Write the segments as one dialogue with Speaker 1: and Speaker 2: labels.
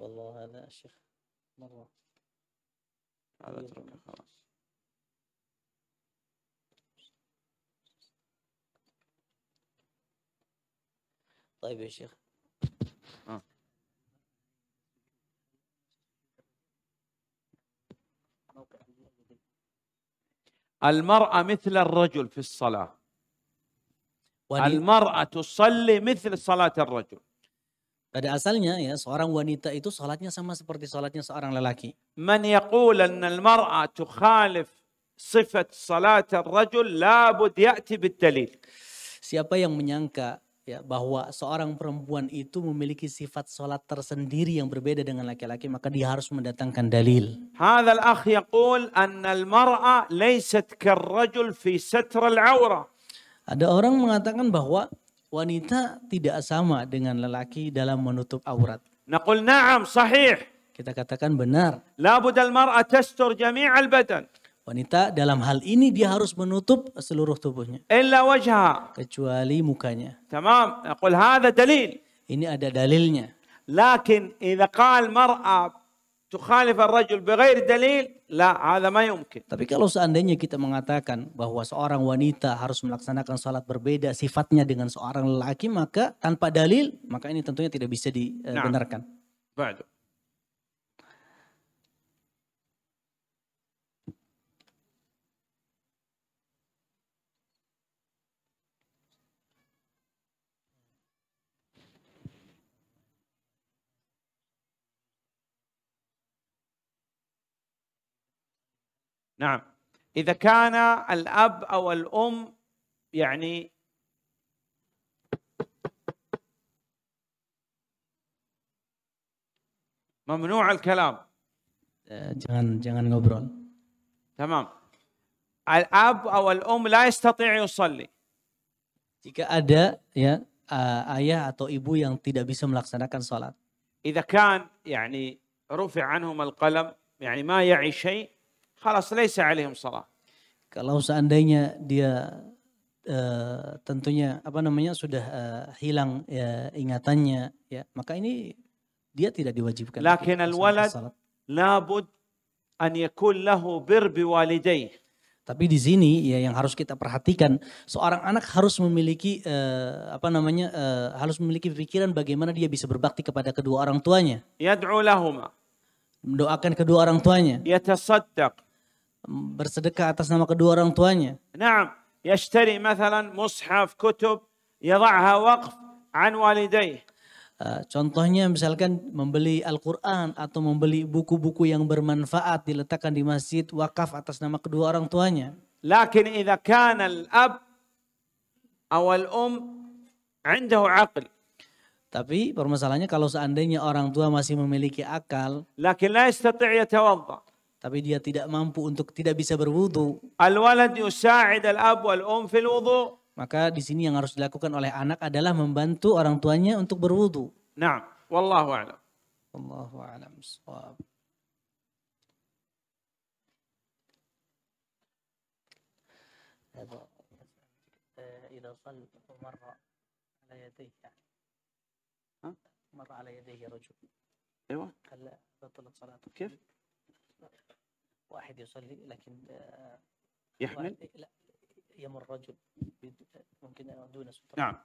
Speaker 1: والله هذا شيخ مرة هذا اتركه خلاص طيب يا شيخ آه.
Speaker 2: المرأة مثل الرجل في الصلاة
Speaker 1: المرأة تصلي مثل صلاة الرجل Pada asalnya ya seorang wanita itu sholatnya sama seperti sholatnya seorang lelaki. Man yaqul anna al-mar'a tukhalif sifat salat ar-rajul labud ya'ti bid-dalil. Siapa yang menyangka ya bahwa seorang perempuan itu memiliki sifat sholat tersendiri yang berbeda dengan laki-laki maka dia harus mendatangkan dalil. Hadzal akh yaqul anna al-mar'a laysat kar-rajul fi satr al-'awra. Ada orang mengatakan bahwa wanita tidak sama dengan lelaki dalam menutup aurat. Naqul na'am sahih. Kita katakan benar. La Labudal mar'a tastur jami'al badan. Wanita dalam hal ini dia harus menutup seluruh tubuhnya. Illa wajha. Kecuali mukanya. Tamam. Naqul hadha dalil. Ini ada
Speaker 2: dalilnya. Lakin idza qal mar'a تخالف الرجل بغير دليل
Speaker 1: dalil, هذا ما يمكن Tapi kalau seandainya kita mengatakan bahwa seorang wanita harus melaksanakan salat berbeda sifatnya dengan seorang lelaki, maka tanpa dalil, maka ini tentunya tidak bisa dibenarkan. Eh, nah.
Speaker 2: نعم إذا كان الأب أو الأم يعني ممنوع الكلام
Speaker 1: جان جان ngobrol
Speaker 2: تمام الأب أو الأم لا يستطيع يصلي
Speaker 1: jika ada ya uh, ayah atau ibu yang tidak bisa melaksanakan salat
Speaker 2: إذا كان يعني رفع عنهم القلم يعني ما يعي شيء Kalau
Speaker 1: seandainya dia uh, tentunya apa namanya sudah uh, hilang ya, ingatannya ya maka ini dia tidak diwajibkan. Lakin al labud an
Speaker 2: yakun lahu bir
Speaker 1: Tapi di sini ya yang harus kita perhatikan seorang anak harus memiliki uh, apa namanya uh, harus memiliki pikiran bagaimana dia bisa berbakti kepada kedua orang tuanya. Yad'u lahuma. Mendoakan kedua orang tuanya. Yatasaddaq bersedekah atas nama kedua orang tuanya.
Speaker 2: Naam, yashtari mathalan mushaf kutub yadha'ha waqf an walidayh.
Speaker 1: Eh, contohnya misalkan membeli Al-Quran atau membeli buku-buku yang bermanfaat diletakkan di masjid wakaf atas nama kedua orang tuanya. Lakin idha kana al-ab aw al-um indahu aql. Tapi permasalahannya kalau seandainya orang tua masih memiliki akal. Lakin la yastati' yatawadda tapi dia tidak mampu untuk tidak bisa berwudu. Al-walad yusa'id al-ab wal-um fil wudu. Maka di sini yang harus dilakukan oleh anak adalah membantu orang tuanya untuk berwudu. Naam,
Speaker 2: wallahu a'lam. Wallahu
Speaker 1: a'lam. إذا صلى على يديه على يديه رجل هل بطلت صلاته؟ كيف؟ واحد يصلي لكن آه، يحمل لا يمر رجل
Speaker 2: ممكن دون سترة نعم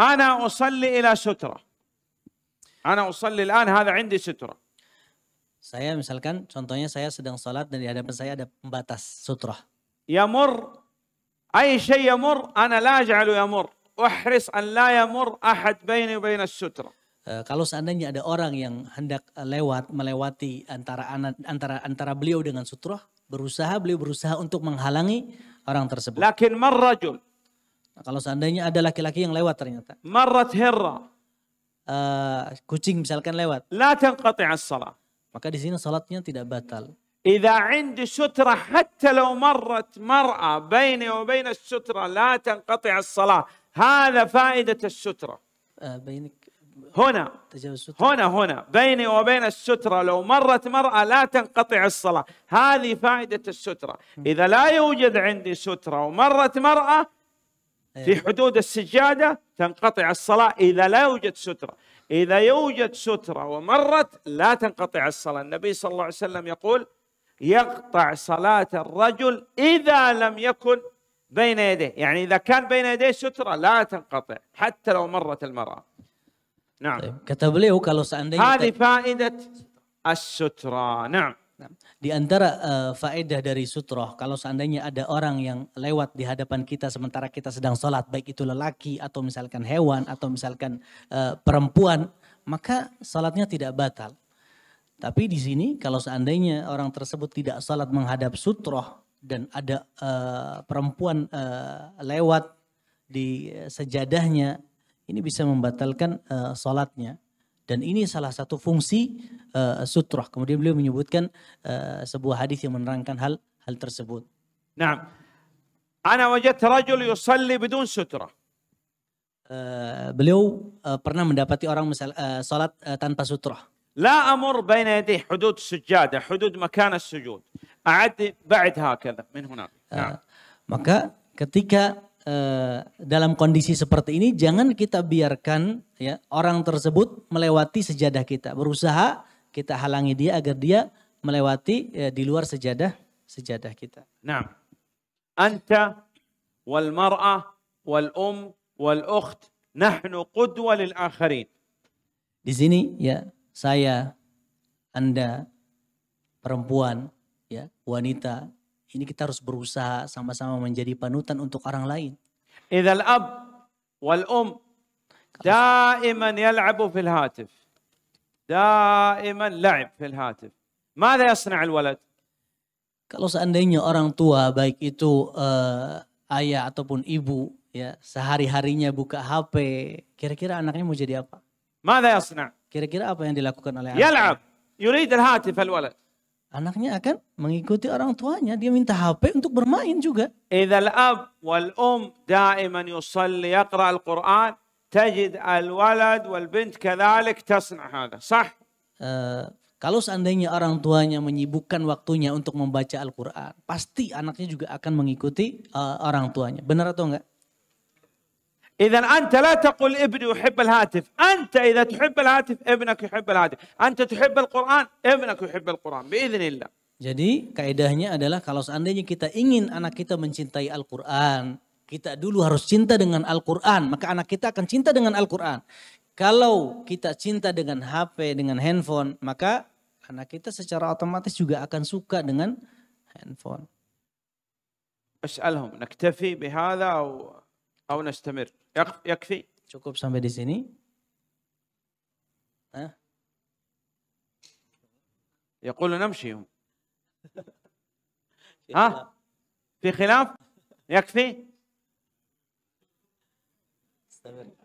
Speaker 2: أنا أصلي إلى سترة
Speaker 1: أنا أصلي الآن هذا عندي سترة saya misalkan contohnya saya sedang salat dan di hadapan saya ada pembatas sutra. Yamur أي شيء يمر أنا لا أجعله يمر أحرص أن لا ahad baini wa وبين sutra. Eh, kalau seandainya ada orang yang hendak eh, lewat melewati antara antara antara beliau dengan sutroh berusaha beliau berusaha untuk menghalangi orang tersebut. Lakin marrajul. Nah, kalau seandainya ada laki-laki yang lewat ternyata. Marrat herra. Uh, eh, kucing misalkan lewat. La tanqati as salat. Maka di sini salatnya tidak batal.
Speaker 2: law marrat mar'a baini wa مرت as-sutra la tanqati as-salat. الصلاة faidat as-sutra. Uh, بينك هنا هنا هنا بيني وبين السترة لو مرت مرأة لا تنقطع الصلاة هذه فائدة السترة إذا لا يوجد عندي سترة ومرت مرأة إيه. في حدود السجادة تنقطع الصلاة إذا لا يوجد سترة إذا يوجد سترة ومرت لا تنقطع الصلاة النبي صلى الله عليه وسلم يقول يقطع صلاة الرجل إذا لم يكن بين يديه يعني إذا كان بين يديه سترة لا تنقطع حتى لو مرت المرأة نعم
Speaker 1: طيب كتب kalau seandainya هذه فائدة السترة نعم Di antara uh, faedah dari sutroh, kalau seandainya ada orang yang lewat di hadapan kita sementara kita sedang sholat, baik itu lelaki atau misalkan hewan atau misalkan uh, perempuan, maka sholatnya tidak batal. Tapi di sini kalau seandainya orang tersebut tidak sholat menghadap sutroh dan ada uh, perempuan uh, lewat di sejadahnya ini bisa membatalkan uh, salatnya dan ini salah satu fungsi uh, sutrah. Kemudian beliau menyebutkan uh, sebuah hadis yang menerangkan hal hal tersebut. Nah, ana wajadtu rajul yusalli bidun sutrah. Uh, beliau uh, pernah mendapati orang misal, uh, salat uh, tanpa sutrah. La
Speaker 2: amur baina yadi hudud sujada, hudud makan sujud. أعد بعد هكذا من هناك
Speaker 1: maka ketika Eh, dalam kondisi seperti ini jangan kita biarkan ya orang tersebut melewati sejadah kita. Berusaha kita halangi dia agar dia melewati ya, di luar sejadah sejadah kita. Nah, anta wal
Speaker 2: mar'ah wal um wal ukht nahnu qudwa lil akharin.
Speaker 1: Di sini ya saya, Anda, perempuan, ya wanita, ini kita harus berusaha sama-sama menjadi panutan untuk orang lain. Idal ab wal um daiman يلعب hatif,
Speaker 2: daiman دائما fil hatif. الهاتف ماذا يصنع walad?
Speaker 1: kalau seandainya orang tua baik itu uh, ayah ataupun ibu ya sehari-harinya buka HP kira-kira anaknya mau jadi apa ماذا yasna'? kira-kira apa yang dilakukan oleh anak?
Speaker 2: al hatif al walad.
Speaker 1: Anaknya akan mengikuti orang tuanya. Dia minta HP untuk bermain juga.
Speaker 2: um, al quran, tajid al bint
Speaker 1: Sah. Eh, kalau seandainya orang tuanya menyibukkan waktunya untuk membaca Al-Quran, pasti anaknya juga akan mengikuti uh, orang tuanya. Benar atau enggak? إذا أنت لا تقول ابني يحب الهاتف أنت إذا تحب الهاتف ابنك يحب الهاتف أنت تحب القرآن ابنك يحب القرآن بإذن الله Jadi kaidahnya adalah kalau seandainya kita ingin anak kita mencintai Al-Quran, kita dulu harus cinta dengan Al-Quran, maka anak kita akan cinta dengan Al-Quran. Kalau kita cinta dengan HP, dengan handphone, maka anak kita secara otomatis juga akan suka dengan handphone. أسألهم نكتفي او
Speaker 2: نستمر يكفي شكوب سامبي دي سيني ها يقول نمشي ها في خلاف يكفي
Speaker 1: استمر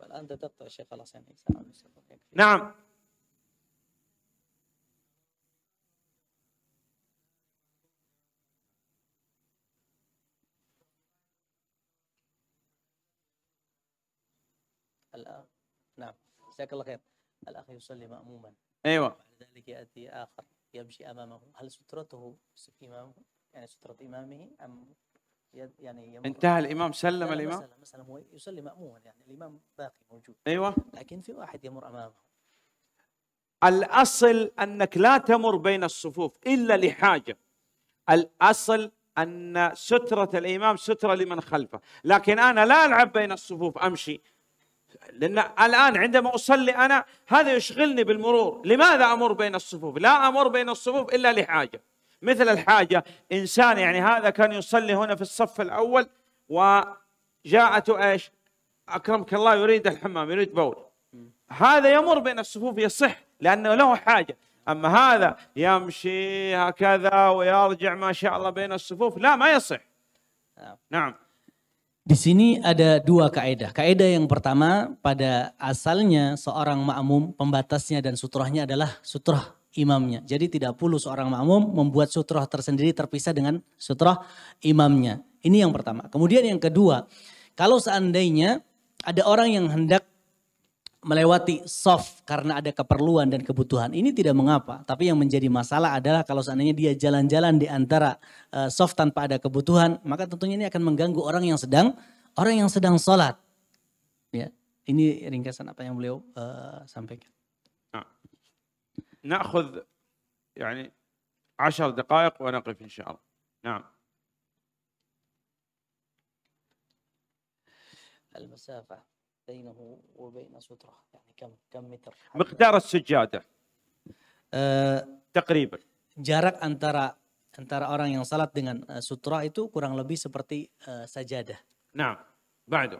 Speaker 1: الان تقطع شيء خلاص يعني نعم الأخ نعم جزاك الله خير الأخ يصلي مأموما أيوة بعد ذلك يأتي آخر يمشي أمامه هل سترته إمامه يعني سترة إمامه أم يعني انتهى الامام سلم الامام مثلا مثلا هو يصلي ماموما يعني الامام باقي موجود ايوه لكن في واحد يمر امامه
Speaker 2: الاصل انك لا تمر بين الصفوف الا لحاجه الاصل ان ستره الامام ستره لمن خلفه لكن انا لا العب بين الصفوف امشي لأن الآن عندما أصلي أنا هذا يشغلني بالمرور لماذا أمر بين الصفوف لا أمر بين الصفوف إلا لحاجة مثل الحاجة إنسان يعني هذا كان يصلي هنا في الصف الأول وجاءته إيش أكرمك الله يريد الحمام يريد بول هذا يمر بين الصفوف يصح لأنه له حاجة أما هذا يمشي هكذا ويرجع ما شاء الله بين الصفوف لا ما يصح نعم,
Speaker 1: نعم. Di sini ada dua kaedah. Kaedah yang pertama pada asalnya seorang makmum pembatasnya dan sutrahnya adalah sutrah imamnya. Jadi tidak perlu seorang makmum membuat sutrah tersendiri terpisah dengan sutrah imamnya. Ini yang pertama. Kemudian yang kedua, kalau seandainya ada orang yang hendak melewati soft karena ada keperluan dan kebutuhan ini tidak mengapa. Tapi yang menjadi masalah adalah kalau seandainya dia jalan-jalan di antara eh, soft tanpa ada kebutuhan, maka tentunya ini akan mengganggu orang yang sedang orang yang sedang sholat. Ya, ini ringkasan apa yang beliau uh, sampaikan.
Speaker 2: ناخذ يعني عشر دقائق ونقف ان شاء الله نعم
Speaker 1: المسافه بينه وبين سترة يعني كم كم متر مقدار السجادة uh, تقريبا jarak antara antara orang yang salat dengan uh, sutra itu kurang lebih seperti uh, sajadah. Nah, بعده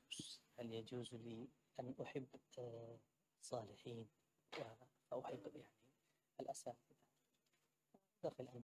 Speaker 1: يجوز؟ هل يجوز لي أن أحب الصالحين آه، وأحب يعني الأساتذة داخل